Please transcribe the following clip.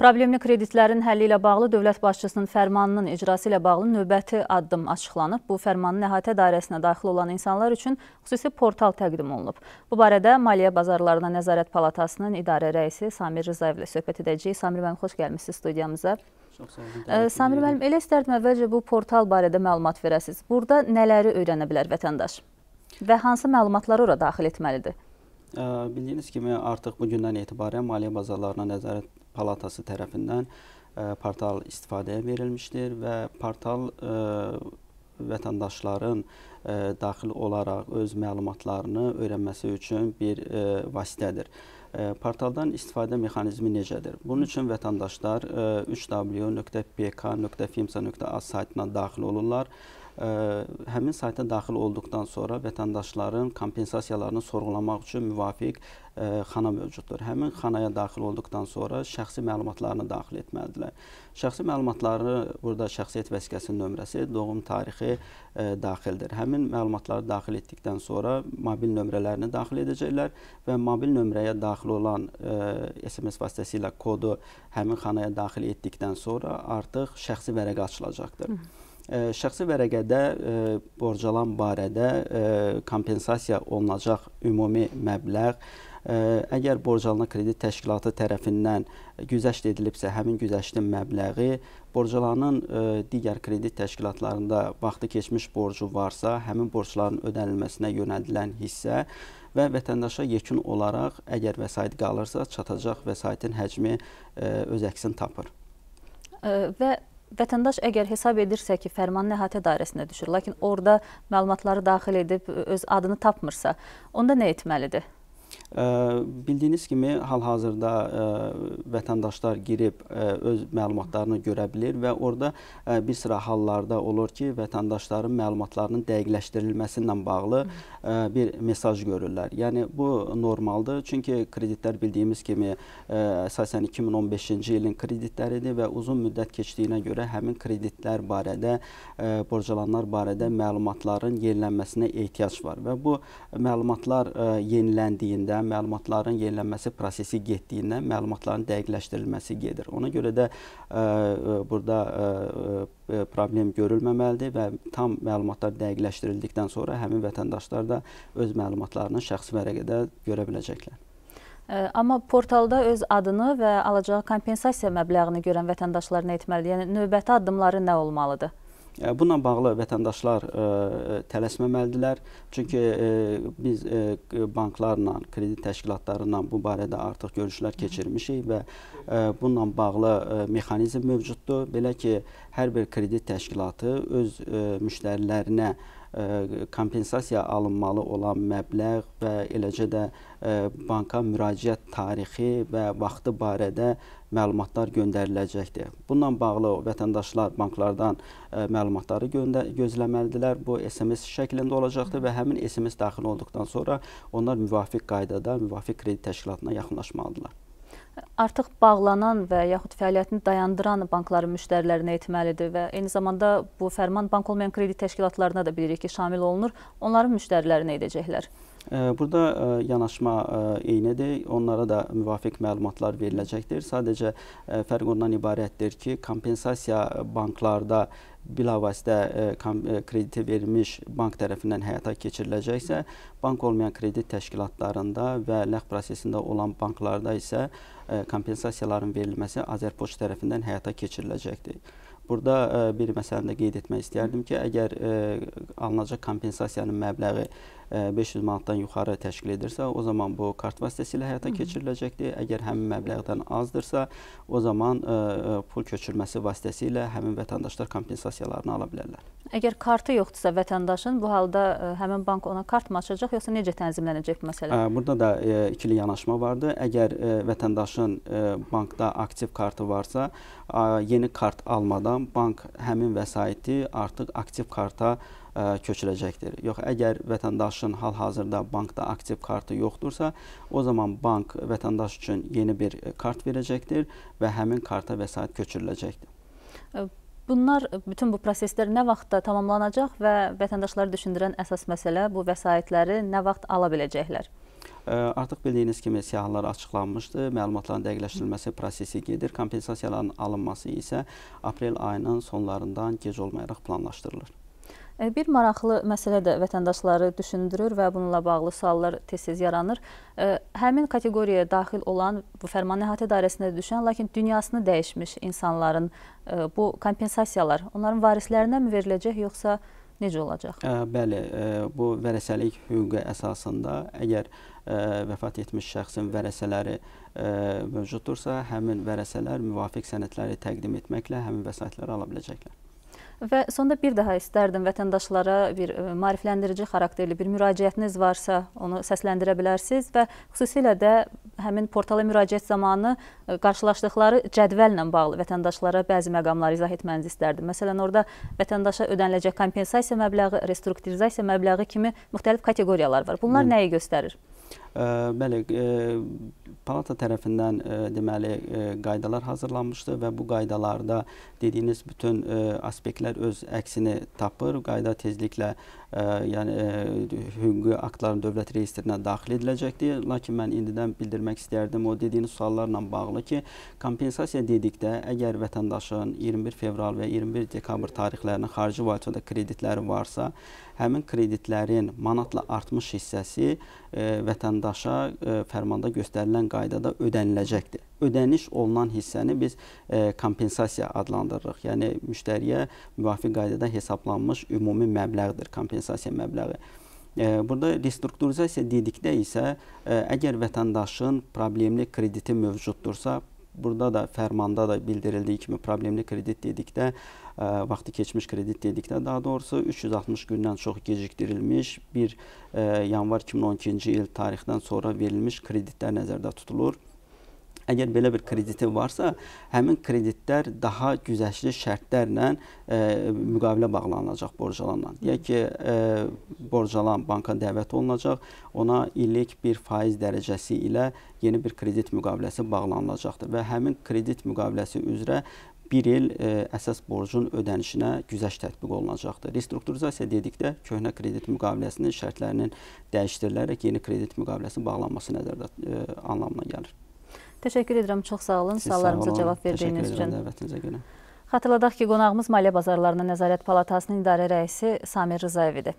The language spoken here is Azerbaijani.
Problemli kreditlərin həlli ilə bağlı dövlət başçısının fərmanının icrası ilə bağlı növbəti addım açıqlanıb. Bu fərmanın əhatə dairəsinə daxil olan insanlar üçün xüsusi portal təqdim olunub. Bu barədə Maliyyə Bazarlarına Nəzarət Palatasının idarə rəisi Samir Rızayev ilə söhbət edəcəyik. Samir bənim, xoş gəlmişsiniz studiyamıza. Çox sağ olun. Samir bənim, elə istərdim əvvəlcə bu portal barədə məlumat verəsiniz. Burada nələri öyrənə bilər vətəndaş və hansı məlumatları ora daxil etməlidir? Bildiyiniz kimi artıq bugündən etibarən maliyyə bazarlarına nəzarət Palatası tərəfindən ə, e, portal istifadəyə verilmişdir və portal ə, e, vətəndaşların ə, e, daxil olaraq öz məlumatlarını öyrənməsi üçün bir ə, vasitədir. Ə, portaldan istifadə mexanizmi necədir? Bunun üçün vətəndaşlar 3w.pk.fimsa.az saytına daxil olurlar həmin sayta daxil olduqdan sonra vətəndaşların kompensasiyalarını sorğulamaq üçün müvafiq ə, xana mövcuddur. Həmin xanaya daxil olduqdan sonra şəxsi məlumatlarını daxil etməlidirlər. Şəxsi məlumatları burada şəxsiyyət vəsiqəsinin nömrəsi, doğum tarixi ə, daxildir. Həmin məlumatları daxil etdikdən sonra mobil nömrələrini daxil edəcəklər və mobil nömrəyə daxil olan ə, SMS vasitəsilə kodu həmin xanaya daxil etdikdən sonra artıq şəxsi vərəqə açılacaqdır. Hı şəxsi vərəqədə borcalan barədə kompensasiya olunacaq ümumi məbləğ əgər borcalına kredit təşkilatı tərəfindən güzəşt edilibsə, həmin güzəştin məbləği borcalanın digər kredit təşkilatlarında vaxtı keçmiş borcu varsa, həmin borcların ödənilməsinə yönəldilən hissə və vətəndaşa yekun olaraq əgər vəsait qalırsa, çatacaq vəsaitin həcmi öz əksini tapır. Və vətəndaş əgər hesab edirsə ki, fərmanın əhatə dairəsinə düşür, lakin orada məlumatları daxil edib öz adını tapmırsa, onda nə etməlidir? Ə, bildiyiniz kimi hal-hazırda vətəndaşlar girib ə, öz məlumatlarını görə bilir və orada ə, bir sıra hallarda olur ki, vətəndaşların məlumatlarının dəqiqləşdirilməsi ilə bağlı Hı. E, bir mesaj görürlər. Yəni bu normaldır. Çünki kreditlər bildiyimiz kimi e, əsasən 2015-ci ilin kreditləridir və uzun müddət keçdiyinə görə həmin kreditlər barədə e, borclananlar barədə məlumatların yenilənməsinə ehtiyac var və bu məlumatlar yeniləndiyində, məlumatların yenilənməsi prosesi getdiyindən məlumatların dəqiqləşdirilməsi gedir. Ona görə də burada E, problem görülməməlidir və tam məlumatlar dəqiqləşdirildikdən sonra həmin vətəndaşlar da öz məlumatlarını şəxsi vərəqədə görə biləcəklər. E, amma portalda öz adını və alacağı kompensasiya məbləğini görən vətəndaşlar nə etməlidir? Yəni növbəti addımları nə olmalıdır? E, bununla bağlı vətəndaşlar ə, e, e, tələsməməlidirlər. Çünki ə, biz ə, banklarla, kredit təşkilatları ilə bu barədə artıq görüşlər keçirmişik və ə, bununla bağlı ə, mexanizm mövcuddur. Belə ki, hər bir kredit təşkilatı öz ə, müştərilərinə ə, E, kompensasiya alınmalı olan məbləğ və eləcə də e, banka müraciət tarixi və vaxtı barədə məlumatlar göndəriləcəkdir. Bununla bağlı vətəndaşlar banklardan ə, e, məlumatları gözləməlidirlər. Bu SMS şəklində olacaqdır və həmin SMS daxil olduqdan sonra onlar müvafiq qaydada müvafiq kredit təşkilatına yaxınlaşmalıdırlar artıq bağlanan və yaxud fəaliyyətini dayandıran bankların müştərilərinə etməlidir və eyni zamanda bu fərman bank olmayan kredit təşkilatlarına da bilirik ki, şamil olunur. Onların müştərilərinə edəcəklər. Burada e, yanaşma e, eynidir. Onlara da müvafiq məlumatlar veriləcəkdir. Sadəcə e, fərq ondan ibarətdir ki, kompensasiya banklarda bilavasitə krediti verilmiş bank tərəfindən həyata keçiriləcəksə, bank olmayan kredit təşkilatlarında və ləğv prosesində olan banklarda isə kompensasiyaların verilməsi Azərpoçt tərəfindən həyata keçiriləcəkdir. Burada bir məsələni də qeyd etmək istəyərdim ki, əgər alınacaq kompensasiyanın məbləği 500 e, manatdan yuxarı təşkil edirsə, o zaman bu kart vasitəsilə həyata keçiriləcəkdir. Əgər həmin məbləğdən azdırsa, o zaman e, e, pul köçürməsi vasitəsilə həmin vətəndaşlar kompensasiyalarını ala bilərlər. Əgər kartı yoxdursa vətəndaşın, bu halda həmin bank ona kart mı açacaq, yoxsa necə tənzimlənəcək bu məsələ? Burada da ikili yanaşma vardır. Əgər vətəndaşın bankda aktiv kartı varsa, yeni kart almadan bank həmin vəsaiti artıq aktiv karta alacaq köçüləcəkdir. Yox, əgər vətəndaşın hal-hazırda bankda aktiv kartı yoxdursa, o zaman bank vətəndaş üçün yeni bir kart verəcəkdir və həmin karta vəsait köçürüləcəkdir. Bunlar, bütün bu proseslər nə vaxtda tamamlanacaq və vətəndaşları düşündürən əsas məsələ bu vəsaitləri nə vaxt ala biləcəklər? Artıq bildiyiniz kimi siyahılar açıqlanmışdı. Məlumatların dəqiqləşdirilməsi prosesi gedir. Kompensasiyaların alınması isə aprel ayının sonlarından gec olmayaraq planlaşdırılır. E, bir maraqlı məsələ də vətəndaşları düşündürür və bununla bağlı suallar tez-tez yaranır. E, həmin kateqoriyaya daxil olan, bu fərman əhatə dairəsində düşən, lakin dünyasını dəyişmiş insanların e, bu kompensasiyalar onların varislərinə mi veriləcək, yoxsa necə olacaq? Bəli, bu vərəsəlik hüququ əsasında əgər vəfat etmiş şəxsin vərəsələri mövcudursa, həmin vərəsələr müvafiq sənədləri təqdim etməklə həmin vəsaitləri ala biləcəklər. Və sonda bir daha istərdim vətəndaşlara bir e, marifləndirici xarakterli bir müraciətiniz varsa, onu səsləndirə bilərsiniz və xüsusilə də həmin portala müraciət zamanı e, qarşılaşdıqları cədvəllə bağlı vətəndaşlara bəzi məqamları izah etmənizi istərdim. Məsələn, orada vətəndaşa ödəniləcək kompensasiya məbləği, restrukturizasiya məbləği kimi müxtəlif kateqoriyalar var. Bunlar nəyi göstərir? Bəli, palata tərəfindən deməli qaydalar hazırlanmışdı və bu qaydalarda dediyiniz bütün aspektlər öz əksini tapır. Qayda tezliklə yəni hüquqi aktların dövlət reyestrinə daxil ediləcəkdir. Lakin mən indidən bildirmək istərdim o dediyiniz suallarla bağlı ki, kompensasiya dedikdə əgər vətəndaşın 21 fevral və 21 dekabr tarixlərinə xarici valyutada kreditləri varsa, həmin kreditlərin manatla artmış hissəsi vətəndaşın vətəndaşa e, fərmanda göstərilən qaydada ödəniləcəkdir. Ödəniş olunan hissəni biz e, kompensasiya adlandırırıq. Yəni müştəriyə müvafiq qaydada hesablanmış ümumi məbləğdir kompensasiya məbləği. E, burada restrukturizasiya dedikdə isə e, əgər vətəndaşın problemli krediti mövcuddursa, burada da fərmanda da bildirildiyi kimi problemli kredit dedikdə ə, e, vaxtı keçmiş kredit dedikdə daha doğrusu 360 gündən çox gecikdirilmiş bir ə, e, yanvar 2012-ci il tarixdən sonra verilmiş kreditlər nəzərdə tutulur. Əgər belə bir krediti varsa, həmin kreditlər daha güzəşli şərtlərlə e, müqavilə bağlanılacaq borcalanla. Deyək ki, e, borcalan banka dəvət olunacaq, ona illik 1% dərəcəsi ilə yeni bir kredit müqaviləsi bağlanılacaqdır və həmin kredit müqaviləsi üzrə bir il ə, e, əsas borcun ödənişinə güzəşt tətbiq olunacaqdır. Restrukturizasiya dedikdə köhnə kredit müqaviləsinin şərtlərinin dəyişdirilərək yeni kredit müqaviləsi bağlanması nəzərdə ə, e, anlamına gəlir. Təşəkkür edirəm, çox sağ olun. Suallarımıza cavab verdiyiniz üçün. Təşəkkür edirəm dəvətinizə görə. Xatırladaq ki, qonağımız Maliyyə Bazarlarının Nəzarət Palatasının idarə rəisi Samir Rızayev idi.